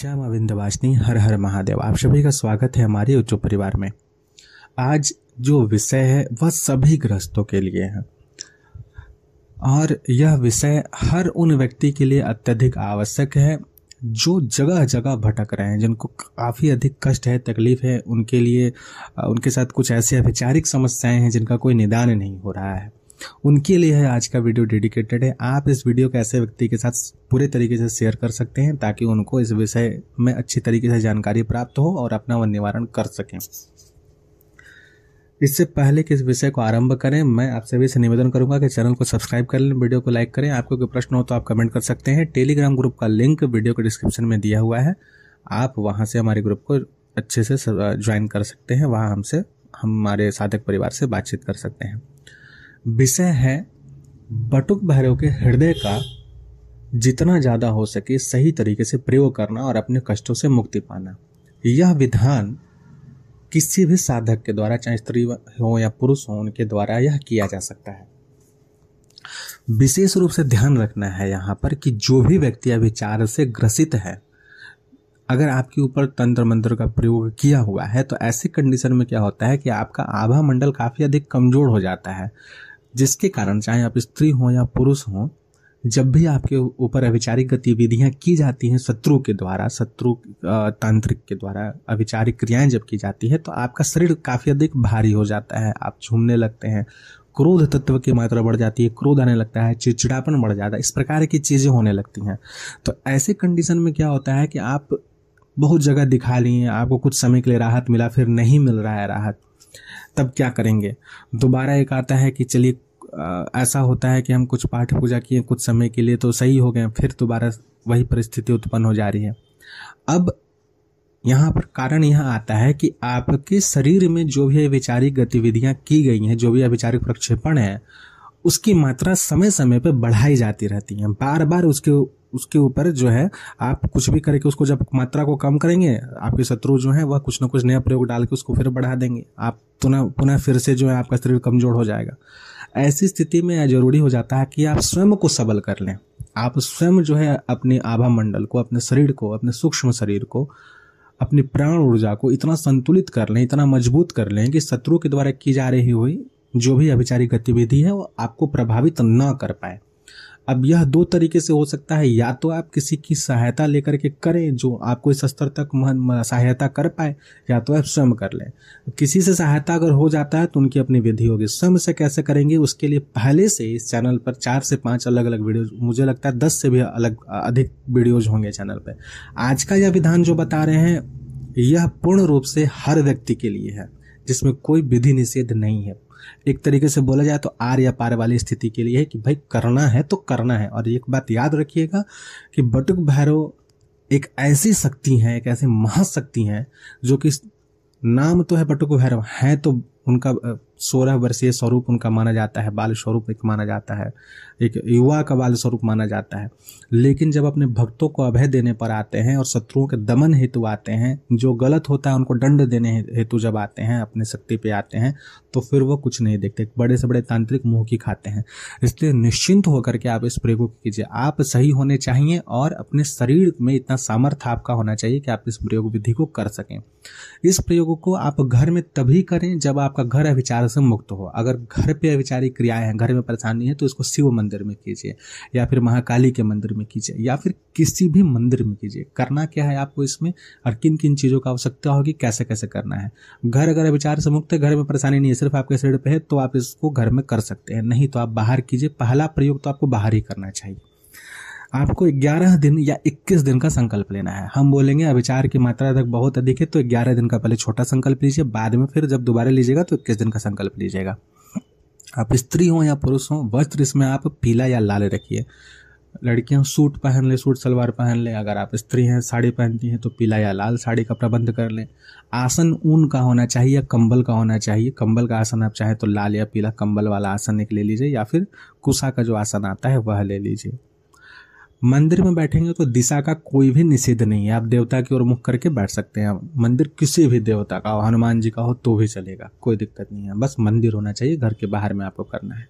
जय माँ विंध्यवासिनी हर हर महादेव आप सभी का स्वागत है हमारे उच्च परिवार में आज जो विषय है वह सभी ग्रस्तों के लिए है और यह विषय हर उन व्यक्ति के लिए अत्यधिक आवश्यक है जो जगह जगह भटक रहे हैं जिनको काफ़ी अधिक कष्ट है तकलीफ है उनके लिए उनके साथ कुछ ऐसी वैचारिक समस्याएं हैं जिनका कोई निदान नहीं हो रहा है उनके लिए है आज का वीडियो डेडिकेटेड है आप इस वीडियो को ऐसे व्यक्ति के साथ पूरे तरीके से शेयर कर सकते हैं ताकि उनको इस विषय में अच्छी तरीके से जानकारी प्राप्त हो और अपना वन निवारण कर सकें इससे पहले कि इस विषय को आरंभ करें मैं आप सभी से निवेदन करूंगा कि चैनल को सब्सक्राइब कर लें वीडियो को लाइक करें आपको कोई प्रश्न हो तो आप कमेंट कर सकते हैं टेलीग्राम ग्रुप का लिंक वीडियो के डिस्क्रिप्शन में दिया हुआ है आप वहाँ से हमारे ग्रुप को अच्छे से ज्वाइन कर सकते हैं वहाँ हमसे हमारे साधक परिवार से बातचीत कर सकते हैं विषय है बटुक भैरव के हृदय का जितना ज़्यादा हो सके सही तरीके से प्रयोग करना और अपने कष्टों से मुक्ति पाना यह विधान किसी भी साधक के द्वारा चाहे स्त्री हो या पुरुष हो उनके द्वारा यह किया जा सकता है विशेष रूप से ध्यान रखना है यहाँ पर कि जो भी व्यक्ति अभिचार से ग्रसित है अगर आपके ऊपर तंत्र मंत्र का प्रयोग किया हुआ है तो ऐसी कंडीशन में क्या होता है कि आपका आभा मंडल काफ़ी अधिक कमज़ोर हो जाता है जिसके कारण चाहे आप स्त्री हों या पुरुष हों जब भी आपके ऊपर अविचारिक गतिविधियां की जाती हैं शत्रु के द्वारा शत्रु तांत्रिक के द्वारा अविचारिक क्रियाएं जब की जाती है तो आपका शरीर काफ़ी अधिक भारी हो जाता है आप झूमने लगते हैं क्रोध तत्व की मात्रा बढ़ जाती है क्रोध आने लगता है चिड़चिड़ापन बढ़ जाता है इस प्रकार की चीज़ें होने लगती हैं तो ऐसे कंडीशन में क्या होता है कि आप बहुत जगह दिखा लिए आपको कुछ समय के लिए राहत मिला फिर नहीं मिल रहा है राहत तब क्या करेंगे दोबारा एक आता है कि चलिए ऐसा होता है कि हम कुछ पाठ पूजा किए कुछ समय के लिए तो सही हो गए फिर दोबारा वही परिस्थिति उत्पन्न हो जा रही है अब यहाँ पर कारण यह आता है कि आपके शरीर में जो भी वैचारिक गतिविधियाँ की गई हैं जो भी वैचारिक प्रक्षेपण है उसकी मात्रा समय समय पर बढ़ाई जाती रहती है बार बार उसके उसके ऊपर जो है आप कुछ भी करके उसको जब मात्रा को कम करेंगे आपके शत्रु जो है वह कुछ ना कुछ नया प्रयोग डाल के उसको फिर बढ़ा देंगे आप पुनः पुनः फिर से जो है आपका शरीर कमजोर हो जाएगा ऐसी स्थिति में यह जरूरी हो जाता है कि आप स्वयं को सबल कर लें आप स्वयं जो है अपने आभा मंडल को अपने शरीर को अपने सूक्ष्म शरीर को अपनी प्राण ऊर्जा को इतना संतुलित कर लें इतना मजबूत कर लें कि शत्रु के द्वारा की जा रही हुई जो भी अभिचारी गतिविधि है वो आपको प्रभावित ना कर पाए अब यह दो तरीके से हो सकता है या तो आप किसी की सहायता लेकर के करें जो आपको इस स्तर तक सहायता कर पाए या तो आप स्वयं कर लें किसी से सहायता अगर हो जाता है तो उनकी अपनी विधि होगी स्वयं से कैसे करेंगे उसके लिए पहले से इस चैनल पर चार से पाँच अलग अलग वीडियोज मुझे लगता है दस से भी अलग अधिक वीडियोज होंगे चैनल पर आज का यह विधान जो बता रहे हैं यह पूर्ण रूप से हर व्यक्ति के लिए है जिसमें कोई विधि निषेध नहीं है एक तरीके से बोला जाए तो आर या पार वाली स्थिति के लिए है कि भाई करना है तो करना है और एक बात याद रखिएगा कि बटुक भैरव एक ऐसी शक्ति है एक ऐसी महाशक्ति है जो कि नाम तो है बटुक भैरव है तो उनका सोलह वर्षीय स्वरूप उनका माना जाता है बाल स्वरूप एक माना जाता है एक युवा का बाल स्वरूप माना जाता है लेकिन जब अपने भक्तों को अभय देने पर आते हैं और शत्रुओं के दमन हेतु आते हैं जो गलत होता है उनको दंड देने हेतु जब आते हैं अपने शक्ति पे आते हैं तो फिर वो कुछ नहीं देखते बड़े से बड़े तांत्रिक मुँह की खाते हैं इसलिए निश्चिंत होकर के आप इस प्रयोग को कीजिए आप सही होने चाहिए और अपने शरीर में इतना सामर्थ्य आपका होना चाहिए कि आप इस प्रयोग विधि को कर सकें इस प्रयोग को आप घर में तभी करें जब आप आपका घर अभिचार से मुक्त हो अगर घर पे अभिचारी क्रियाएं हैं घर में परेशानी है तो इसको शिव मंदिर में कीजिए या फिर महाकाली के मंदिर में कीजिए या फिर किसी भी मंदिर में कीजिए करना क्या है आपको इसमें और किन किन चीज़ों का आवश्यकता होगी कैसे कैसे करना है घर अगर अभिचार से मुक्त है घर में परेशानी नहीं है सिर्फ आपके शरीर पर है तो आप इसको घर में कर सकते हैं नहीं तो आप बाहर कीजिए पहला प्रयोग तो आपको बाहर ही करना चाहिए आपको 11 दिन या 21 दिन का संकल्प लेना है हम बोलेंगे अभिचार की मात्रा तक बहुत अधिक है तो 11 दिन का पहले छोटा संकल्प लीजिए बाद में फिर जब दोबारा लीजिएगा तो इक्कीस दिन का संकल्प लीजिएगा आप स्त्री हो या पुरुष हो वस्त्र इसमें आप पीला या लाल रखिए लड़कियां सूट पहन ले सूट सलवार पहन ले अगर आप स्त्री हैं साड़ी पहनती हैं तो पीला या लाल साड़ी का प्रबंध कर लें आसन ऊन का होना चाहिए या कंबल का होना चाहिए कंबल का आसन आप चाहें तो लाल या पीला कंबल वाला आसन एक ले लीजिए या फिर कुसा का जो आसन आता है वह ले लीजिए मंदिर में बैठेंगे तो दिशा का कोई भी निषेध नहीं है आप देवता की ओर मुख करके बैठ सकते हैं मंदिर किसी भी देवता का हो हनुमान जी का हो तो भी चलेगा कोई दिक्कत नहीं है बस मंदिर होना चाहिए घर के बाहर में आपको करना है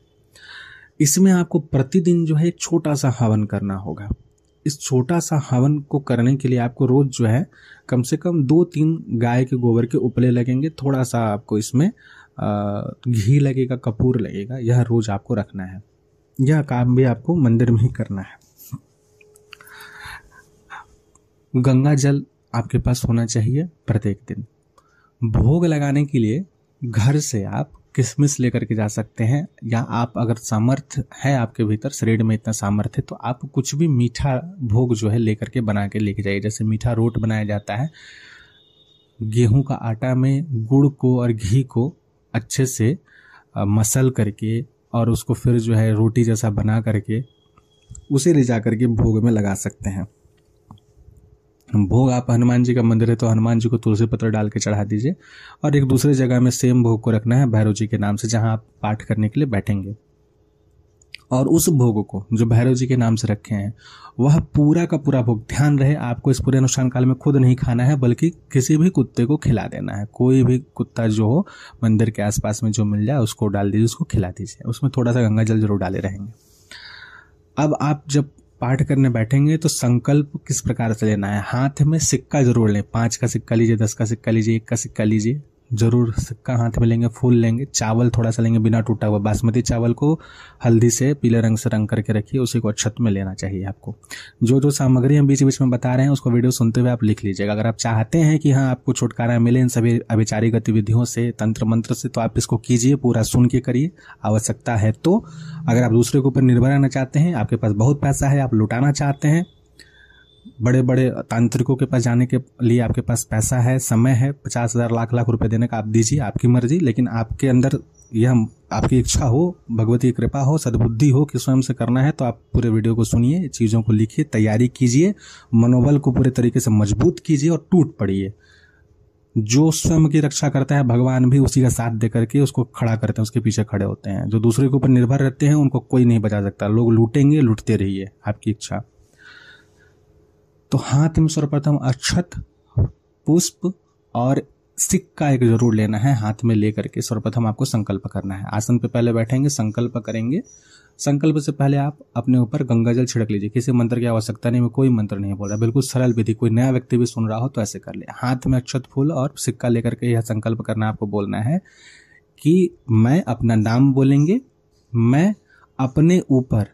इसमें आपको प्रतिदिन जो है एक छोटा सा हवन करना होगा इस छोटा सा हवन को करने के लिए आपको रोज जो है कम से कम दो तीन गाय के गोबर के उपले लगेंगे थोड़ा सा आपको इसमें घी लगेगा कपूर लगेगा यह रोज आपको रखना है यह काम भी आपको मंदिर में ही करना है गंगा जल आपके पास होना चाहिए प्रत्येक दिन भोग लगाने के लिए घर से आप किशमिश लेकर के जा सकते हैं या आप अगर सामर्थ्य है आपके भीतर शरीर में इतना सामर्थ्य है तो आप कुछ भी मीठा भोग जो है लेकर के बना के लेके जाइए जैसे मीठा रोट बनाया जाता है गेहूं का आटा में गुड़ को और घी को अच्छे से मसल करके और उसको फिर जो है रोटी जैसा बना करके उसे ले जा करके भोग में लगा सकते हैं भोग आप हनुमान जी का मंदिर है तो हनुमान जी को तुलसी पत्र डाल के चढ़ा दीजिए और एक दूसरे जगह में सेम भोग को रखना है भैरव जी के नाम से जहाँ आप पाठ करने के लिए बैठेंगे और उस भोग को जो भैरव जी के नाम से रखे हैं वह पूरा का पूरा भोग ध्यान रहे आपको इस पूरे अनुष्ठान काल में खुद नहीं खाना है बल्कि किसी भी कुत्ते को खिला देना है कोई भी कुत्ता जो हो मंदिर के आसपास में जो मिल जाए उसको डाल दीजिए उसको खिला दीजिए उसमें थोड़ा सा गंगा जल जरूर डाले रहेंगे अब आप जब पाठ करने बैठेंगे तो संकल्प किस प्रकार से लेना है हाथ में सिक्का जरूर लें पाँच का सिक्का लीजिए दस का सिक्का लीजिए एक का सिक्का लीजिए ज़रूर सिक्का हाथ में लेंगे फूल लेंगे चावल थोड़ा सा लेंगे बिना टूटा हुआ बासमती चावल को हल्दी से पीले रंग से रंग करके रखिए उसी को छत में लेना चाहिए आपको जो जो सामग्री हम बीच बीच में बता रहे हैं उसको वीडियो सुनते हुए आप लिख लीजिएगा अगर आप चाहते हैं कि हाँ आपको छुटकारा मिले इन सभी अभिचारी गतिविधियों से तंत्र मंत्र से तो आप इसको कीजिए पूरा सुन के करिए आवश्यकता है तो अगर आप दूसरे के ऊपर निर्भर रहना चाहते हैं आपके पास बहुत पैसा है आप लुटाना चाहते हैं बड़े बड़े तांत्रिकों के पास जाने के लिए आपके पास पैसा है समय है पचास हज़ार लाख लाख रुपए देने का आप दीजिए आपकी मर्जी लेकिन आपके अंदर यह आपकी इच्छा हो भगवती की कृपा हो सद्बुद्धि हो कि स्वयं से करना है तो आप पूरे वीडियो को सुनिए चीज़ों को लिखिए तैयारी कीजिए मनोबल को पूरे तरीके से मजबूत कीजिए और टूट पड़िए जो स्वयं की रक्षा करता है भगवान भी उसी का साथ देकर के उसको खड़ा करते हैं उसके पीछे खड़े होते हैं जो दूसरे के ऊपर निर्भर रहते हैं उनको कोई नहीं बचा सकता लोग लूटेंगे लूटते रहिए आपकी इच्छा तो हाथ में सर्वप्रथम अक्षत पुष्प और सिक्का एक जरूर लेना है हाथ में लेकर के सर्वप्रथम आपको संकल्प करना है आसन पे पहले बैठेंगे संकल्प करेंगे संकल्प से पहले आप अपने ऊपर गंगा जल छिड़क लीजिए किसी मंत्र की आवश्यकता नहीं मैं कोई मंत्र नहीं बोल रहा बिल्कुल सरल विधि कोई नया व्यक्ति भी सुन रहा हो तो ऐसे कर ले हाथ में अक्षत फूल और सिक्का लेकर के यह संकल्प करना आपको बोलना है कि मैं अपना नाम बोलेंगे मैं अपने ऊपर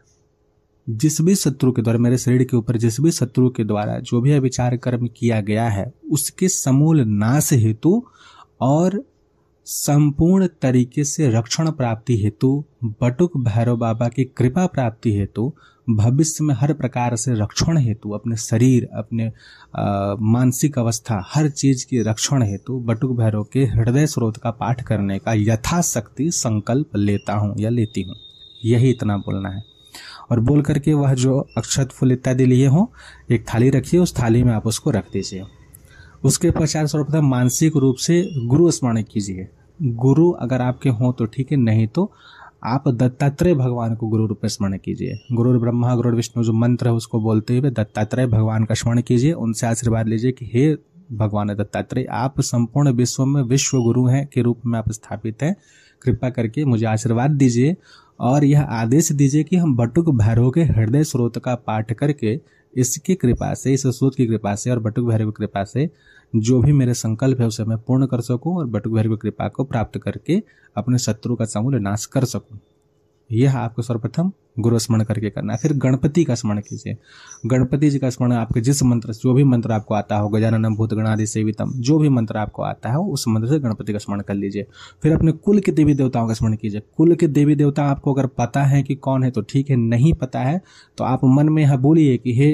जिस भी शत्रु के द्वारा मेरे शरीर के ऊपर जिस भी शत्रु के द्वारा जो भी अविचार कर्म किया गया है उसके समूल नाश हेतु और संपूर्ण तरीके से रक्षण प्राप्ति हेतु बटुक भैरव बाबा की कृपा प्राप्ति हेतु भविष्य में हर प्रकार से रक्षण हेतु अपने शरीर अपने मानसिक अवस्था हर चीज के रक्षण हेतु बटुक भैरव के हृदय स्रोत का पाठ करने का यथाशक्ति संकल्प लेता हूँ या लेती हूँ यही इतना बोलना है और बोल करके वह जो अक्षत फूल इत्यादि लिए हों एक थाली रखिए उस थाली में आप उसको रख दीजिए उसके पश्चात सर्वप्रथम मानसिक रूप से गुरु स्मरण कीजिए गुरु अगर आपके हों तो ठीक है नहीं तो आप दत्तात्रेय भगवान को गुरु रूप में स्मरण कीजिए गुरु ब्रह्मा गुरु विष्णु जो मंत्र है उसको बोलते हुए दत्तात्रेय भगवान का स्मरण कीजिए उनसे आशीर्वाद लीजिए कि हे भगवान दत्तात्रेय आप संपूर्ण विश्व में विश्व गुरु हैं के रूप में आप स्थापित हैं कृपा करके मुझे आशीर्वाद दीजिए और यह आदेश दीजिए कि हम बटुक भैरव के हृदय स्रोत का पाठ करके इसकी कृपा से इस स्रोत की कृपा से और बटुक भैरव की कृपा से जो भी मेरे संकल्प है उसे मैं पूर्ण कर सकूं और बटुक भैरव की कृपा को प्राप्त करके अपने शत्रु का समूल नाश कर सकूं यह आपको सर्वप्रथम गुरु स्मरण करके करना है फिर गणपति का स्मरण कीजिए गणपति जी का स्मरण आपके जिस मंत्र जो भी मंत्र आपको आता हो गजानन भूत गणादि सेवितम जो भी मंत्र आपको आता है उस मंत्र से गणपति का स्मरण कर लीजिए फिर अपने कुल के देवी देवताओं का स्मरण कीजिए कुल के देवी देवता आपको अगर पता है कि कौन है तो ठीक है नहीं पता है तो आप मन में यह बोलिए कि हे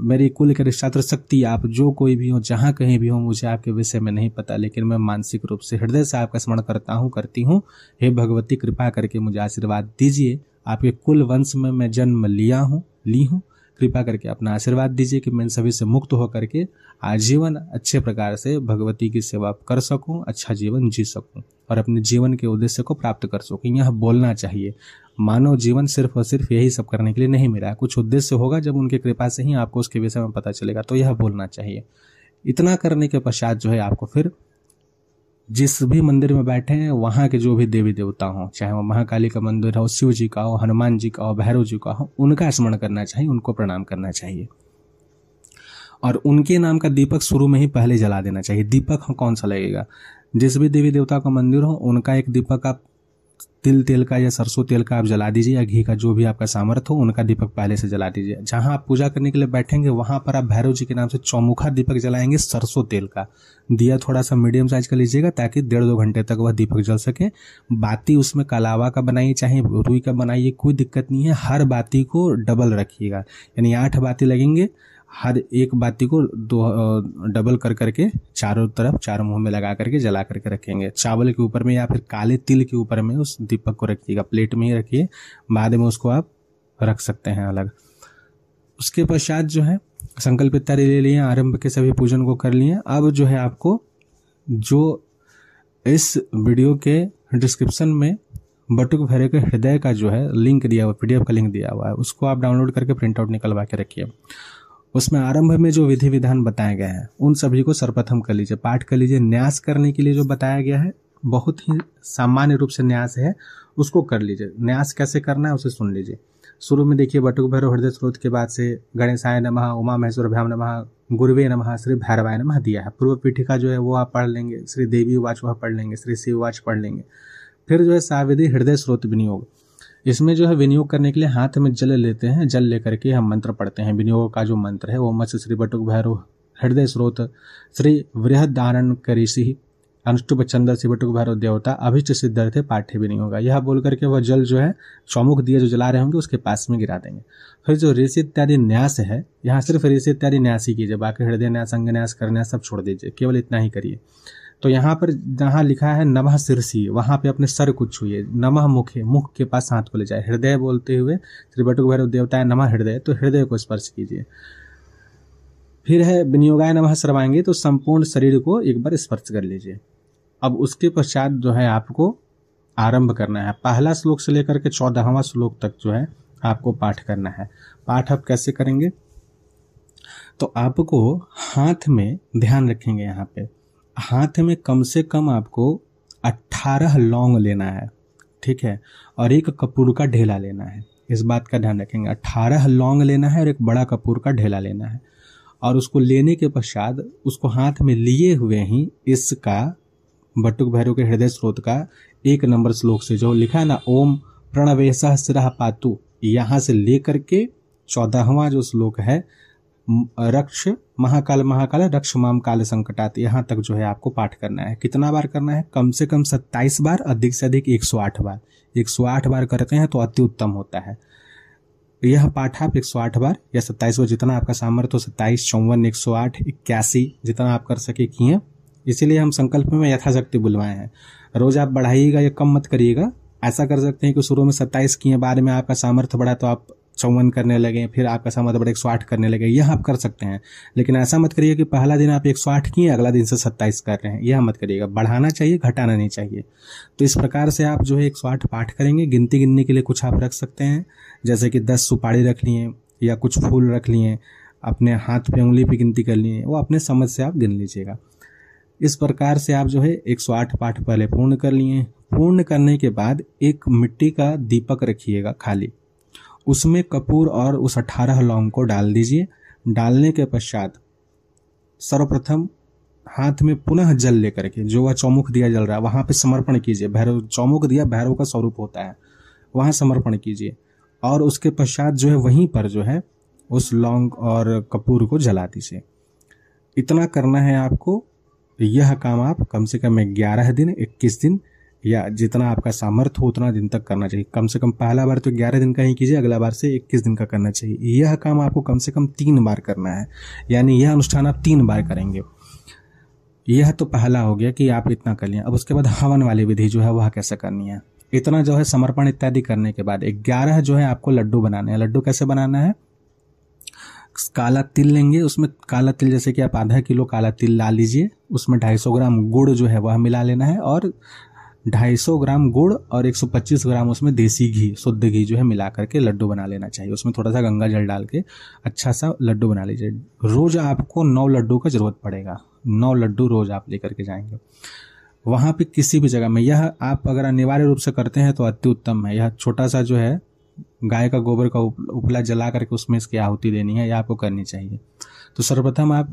मेरी कुल के छात्र तो शक्ति आप जो कोई भी हो जहाँ कहीं भी हो मुझे आपके विषय में नहीं पता लेकिन मैं मानसिक रूप से हृदय से आपका स्मरण करता हूँ करती हूँ हे भगवती कृपा करके मुझे आशीर्वाद दीजिए आपके कुल वंश में मैं जन्म लिया हूँ ली हूँ कृपा करके अपना आशीर्वाद दीजिए कि मैं इन सभी से मुक्त होकर के आजीवन अच्छे प्रकार से भगवती की सेवा कर सकूं अच्छा जीवन जी सकूं और अपने जीवन के उद्देश्य को प्राप्त कर सकूं यह बोलना चाहिए मानव जीवन सिर्फ और सिर्फ यही सब करने के लिए नहीं मिला है कुछ उद्देश्य होगा जब उनके कृपा से ही आपको उसके विषय में पता चलेगा तो यह बोलना चाहिए इतना करने के पश्चात जो है आपको फिर जिस भी मंदिर में बैठे हैं वहाँ के जो भी देवी देवता हों चाहे वो महाकाली का मंदिर हो शिव जी का हो हनुमान जी का हो भैरव जी का हो उनका स्मरण करना चाहिए उनको प्रणाम करना चाहिए और उनके नाम का दीपक शुरू में ही पहले जला देना चाहिए दीपक कौन सा लगेगा जिस भी देवी देवता का मंदिर हो उनका एक दीपक आप तिल तेल का या सरसों तेल का आप जला दीजिए या घी का जो भी आपका सामर्थ्य हो उनका दीपक पहले से जला दीजिए जहां आप पूजा करने के लिए बैठेंगे वहां पर आप भैरव जी के नाम से चौमुखा दीपक जलाएंगे सरसों तेल का दिया थोड़ा सा मीडियम साइज का लीजिएगा ताकि डेढ़ दो घंटे तक वह दीपक जल सके बाती उसमें कलावा का बनाइए चाहे रुई का बनाइए कोई दिक्कत नहीं है हर बाती को डबल रखिएगा यानी आठ बाती लगेंगे हर एक बाती को दो डबल कर करके चारों तरफ चारों मुंह में लगा करके जला करके रखेंगे चावल के ऊपर में या फिर काले तिल के ऊपर में उस दीपक को रखिएगा प्लेट में ही रखिए बाद में उसको आप रख सकते हैं अलग उसके पश्चात जो है संकल्प इत्यादि ले लिए आरंभ के सभी पूजन को कर लिए अब जो है आपको जो इस वीडियो के डिस्क्रिप्शन में बटुक भरे के हृदय का जो है लिंक दिया हुआ पीडीएफ का लिंक दिया हुआ है उसको आप डाउनलोड करके प्रिंट आउट निकलवा के रखिए उसमें आरंभ में जो विधि विधान बताए गए हैं उन सभी को सर्वप्रथम कर लीजिए पाठ कर लीजिए न्यास करने के लिए जो बताया गया है बहुत ही सामान्य रूप से न्यास है उसको कर लीजिए न्यास कैसे करना है उसे सुन लीजिए शुरू में देखिए बटुक भैरव हृदय स्रोत के बाद से गणेशाय नम उमा महेश्वर भ्याम नम गुरुवे नम श्री भैरवाय नम दिया है पूर्व पीठिका जो है वो आप पढ़ लेंगे श्री देवी वाच वह पढ़ लेंगे श्री शिव वाच पढ़ लेंगे फिर जो है साविधि हृदय स्रोत विनियोग इसमें जो है विनियोग करने के लिए हाथ में जल लेते हैं जल लेकर के हम मंत्र पढ़ते हैं विनियोग का जो मंत्र है वो मत्स्य श्री बटुक भैरव हृदय स्रोत श्री धारण करीसी अनुष्टुप चंद्र श्री बटुक भैरव देवता अभिष्ट सिद्धार्थ पाठ्य भी नहीं होगा यह बोल करके वह जल जो है चौमुख दिए जो जला रहे होंगे उसके पास में गिरा देंगे फिर जो ऋषि इत्यादि न्यास है यहाँ सिर्फ ऋषि इत्यादि न्यास ही कीजिए बाकी हृदय न्यास अंग न्यास करन्यास सब छोड़ दीजिए केवल इतना ही करिए तो यहाँ पर जहाँ लिखा है नमह सिरसी वहाँ पे अपने सर को छुए नमह मुखे मुख के पास हाथ को ले जाए हृदय बोलते हुए श्री भैरव देवता है नमह हृदय तो हृदय को स्पर्श कीजिए फिर है विनियोगाय नमह सर्वांगे तो संपूर्ण शरीर को एक बार स्पर्श कर लीजिए अब उसके पश्चात जो है आपको आरंभ करना है पहला श्लोक से लेकर के चौदहवा श्लोक तक जो है आपको पाठ करना है पाठ आप कैसे करेंगे तो आपको हाथ में ध्यान रखेंगे यहाँ पे हाथ में कम से कम आपको 18 लौंग लेना है ठीक है और एक कपूर का ढेला लेना है इस बात का ध्यान रखेंगे 18 लौंग लेना है और एक बड़ा कपूर का ढेला लेना है और उसको लेने के पश्चात उसको हाथ में लिए हुए ही इसका बटुक भैरव के हृदय स्रोत का एक नंबर श्लोक से जो लिखा है ना ओम प्रणवेश सिरा पातु यहाँ से लेकर के चौदहवा जो श्लोक है रक्ष महाकाल महाकाल रक्ष माम काल संकटात यहाँ तक जो है आपको पाठ करना है कितना बार करना है कम से कम सत्ताईस बार अधिक से अधिक एक सौ आठ बार एक सौ आठ बार करते हैं तो अति उत्तम होता है यह पाठ आप एक सौ आठ बार या सत्ताईस बार जितना आपका सामर्थ्य हो सत्ताईस चौवन एक सौ आठ इक्यासी जितना आप कर सके किए इसीलिए हम संकल्प में यथाशक्ति बुलवाए हैं रोज आप बढ़ाइएगा या कम मत करिएगा ऐसा कर सकते हैं कि शुरू में सत्ताईस किए बाद में आपका सामर्थ्य बढ़ा तो आप चौवन करने लगे फिर आपका समा बढ़े एक सौ आठ करने लगे यह आप कर सकते हैं लेकिन ऐसा मत करिए कि पहला दिन आप एक सौ आठ किए अगला दिन से सत्ताईस कर रहे हैं यह मत करिएगा बढ़ाना चाहिए घटाना नहीं चाहिए तो इस प्रकार से आप जो है एक सौ आठ पाठ करेंगे गिनती गिनने के लिए कुछ आप रख सकते हैं जैसे कि दस सुपारी रख लिए या कुछ फूल रख लिए अपने हाथ पे उंगली पे गिनती कर लिए वो अपने समझ से आप गिन लीजिएगा इस प्रकार से आप जो है एक सौ आठ पाठ पहले पूर्ण कर लिए पूर्ण करने के बाद एक मिट्टी का दीपक रखिएगा खाली उसमें कपूर और उस अट्ठारह लौंग को डाल दीजिए डालने के पश्चात सर्वप्रथम हाथ में पुनः जल लेकर के जो वह चौमुख दिया जल रहा है वहाँ पे समर्पण कीजिए भैरव चौमुख दिया भैरव का स्वरूप होता है वहाँ समर्पण कीजिए और उसके पश्चात जो है वहीं पर जो है उस लौंग और कपूर को जला दीजिए इतना करना है आपको यह काम आप कम से कम ग्यारह दिन इक्कीस दिन या जितना आपका सामर्थ्य हो उतना दिन तक करना चाहिए कम से कम पहला बार तो ग्यारह दिन का ही कीजिए अगला बार से इक्कीस दिन का करना चाहिए यह काम आपको कम से कम तीन बार करना है यानी यह अनुष्ठान आप तीन बार करेंगे यह तो पहला हो गया कि आप इतना कर लिया अब उसके बाद हवन वाली विधि जो है वह कैसे करनी है इतना जो है समर्पण इत्यादि करने के बाद ग्यारह जो है आपको लड्डू बनाने हैं लड्डू कैसे बनाना है काला तिल लेंगे उसमें काला तिल जैसे कि आप आधा किलो काला तिल ला लीजिए उसमें ढाई सौ ग्राम गुड़ जो है वह मिला लेना है और 250 ग्राम गुड़ और 125 ग्राम उसमें देसी घी शुद्ध घी जो है मिला करके लड्डू बना लेना चाहिए उसमें थोड़ा सा गंगा जल डाल के अच्छा सा लड्डू बना लीजिए रोज़ आपको नौ लड्डू का ज़रूरत पड़ेगा नौ लड्डू रोज़ आप लेकर के जाएंगे वहाँ पे किसी भी जगह में यह आप अगर अनिवार्य रूप से करते हैं तो अति उत्तम है यह छोटा सा जो है गाय का गोबर का उपला जला करके उसमें इसकी आहुति देनी है यह आपको करनी चाहिए तो सर्वप्रथम आप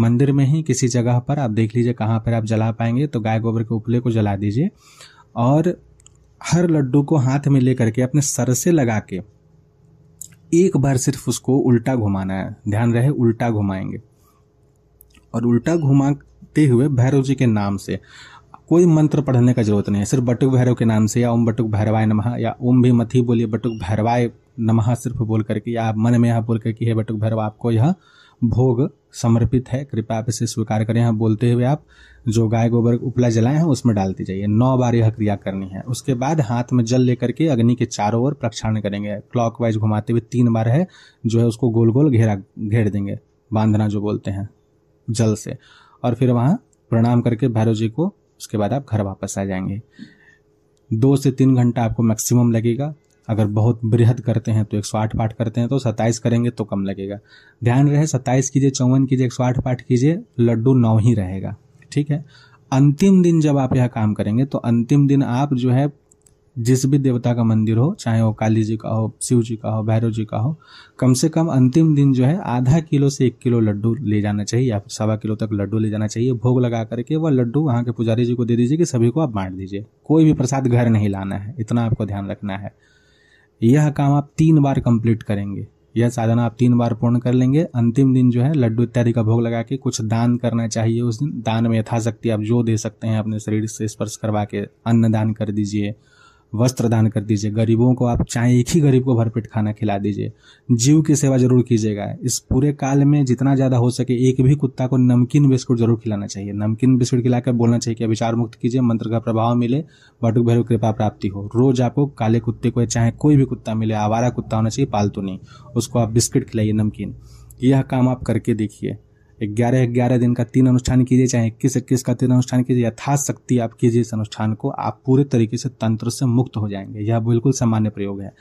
मंदिर में ही किसी जगह पर आप देख लीजिए कहाँ पर आप जला पाएंगे तो गाय गोबर के उपले को जला दीजिए और हर लड्डू को हाथ में लेकर के अपने सर से लगा के एक बार सिर्फ उसको उल्टा घुमाना है ध्यान रहे उल्टा घुमाएंगे और उल्टा घुमाते हुए भैरव जी के नाम से कोई मंत्र पढ़ने का जरूरत नहीं है सिर्फ बटुक भैरव के नाम से या ओम बटुक भैरवाय नमः या ओम भी मथी बोलिए बटुक भैरवाय नमः सिर्फ बोल करके या मन में यह बोल करके हे बटुक भैरव आपको यह भोग समर्पित है कृपया आप इसे स्वीकार करें हाँ बोलते हुए आप जो गाय गोबर उपला जलाए हैं उसमें डालते जाइए नौ बार यह क्रिया करनी है उसके बाद हाथ में जल लेकर के अग्नि के चारों ओर प्रक्षारण करेंगे क्लॉकवाइज घुमाते हुए तीन बार है जो है उसको गोल गोल घेरा घेर देंगे बांधना जो बोलते हैं जल से और फिर वहाँ प्रणाम करके भैरव जी को उसके बाद आप घर वापस आ जाएंगे दो से तीन घंटा आपको मैक्सिमम लगेगा अगर बहुत बृहद करते हैं तो एक सौ आठ पाठ करते हैं तो सत्ताईस करेंगे तो कम लगेगा ध्यान रहे सत्ताईस कीजिए चौवन कीजिए एक सौ आठ पाठ कीजिए लड्डू नौ ही रहेगा ठीक है अंतिम दिन जब आप यह काम करेंगे तो अंतिम दिन आप जो है जिस भी देवता का मंदिर हो चाहे वो काली जी का हो शिव जी का हो भैरव जी का हो कम से कम अंतिम दिन जो है आधा किलो से एक किलो लड्डू ले जाना चाहिए या सवा किलो तक लड्डू ले जाना चाहिए भोग लगा करके वह लड्डू वहाँ के पुजारी जी को दे दीजिए कि सभी को आप बांट दीजिए कोई भी प्रसाद घर नहीं लाना है इतना आपको ध्यान रखना है यह काम आप तीन बार कंप्लीट करेंगे यह साधना आप तीन बार पूर्ण कर लेंगे अंतिम दिन जो है लड्डू इत्यादि का भोग लगा के कुछ दान करना चाहिए उस दिन दान में यथाशक्ति आप जो दे सकते हैं अपने शरीर से स्पर्श करवा के अन्न दान कर दीजिए वस्त्र दान कर दीजिए गरीबों को आप चाहे एक ही गरीब को भरपेट खाना खिला दीजिए जीव की सेवा जरूर कीजिएगा इस पूरे काल में जितना ज़्यादा हो सके एक भी कुत्ता को नमकीन बिस्कुट जरूर खिलाना चाहिए नमकीन बिस्कुट खिलाकर बोलना चाहिए कि विचार मुक्त कीजिए मंत्र का प्रभाव मिले बटुक भैरव कृपा प्राप्ति हो रोज आपको काले कुत्ते को चाहे कोई भी कुत्ता मिले आवारा कुत्ता होना चाहिए पालतू नहीं उसको आप बिस्किट खिलाइए नमकीन यह काम आप करके देखिए ग्यारह ग्यारह दिन का तीन अनुष्ठान कीजिए चाहे इक्कीस इक्कीस का तीन अनुष्ठान कीजिए यथाशक्ति आप कीजिए इस अनुष्ठान को आप पूरे तरीके से तंत्र से मुक्त हो जाएंगे यह बिल्कुल सामान्य प्रयोग है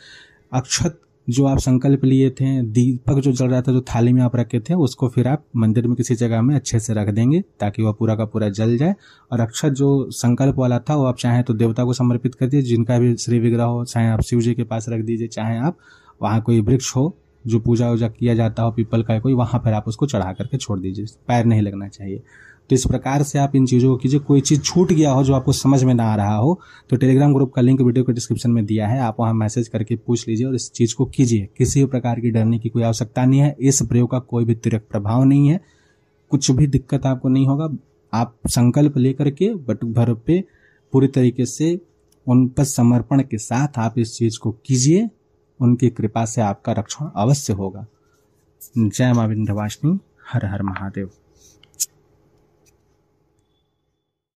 अक्षत जो आप संकल्प लिए थे दीपक जो जल रहा था जो थाली में आप रखे थे उसको फिर आप मंदिर में किसी जगह में अच्छे से रख देंगे ताकि वह पूरा का पूरा जल जाए और अक्षत जो संकल्प वाला था वो आप चाहें तो देवता को समर्पित कर दीजिए जिनका भी श्री विग्रह हो चाहे आप शिव जी के पास रख दीजिए चाहे आप वहाँ कोई वृक्ष हो जो पूजा वूजा किया जाता हो पीपल का कोई वहाँ पर आप उसको चढ़ा करके छोड़ दीजिए पैर नहीं लगना चाहिए तो इस प्रकार से आप इन चीज़ों को कीजिए कोई चीज़ छूट गया हो जो आपको समझ में ना आ रहा हो तो टेलीग्राम ग्रुप का लिंक वीडियो के डिस्क्रिप्शन में दिया है आप वहाँ मैसेज करके पूछ लीजिए और इस चीज़ को कीजिए किसी भी प्रकार की डरने की कोई आवश्यकता नहीं है इस प्रयोग का कोई भी तिरक प्रभाव नहीं है कुछ भी दिक्कत आपको नहीं होगा आप संकल्प लेकर के बट भर पे पूरी तरीके से उन पर समर्पण के साथ आप इस चीज़ को कीजिए उनकी कृपा से आपका रक्षण अवश्य होगा जय माँ विंध्यवासिनी हर हर महादेव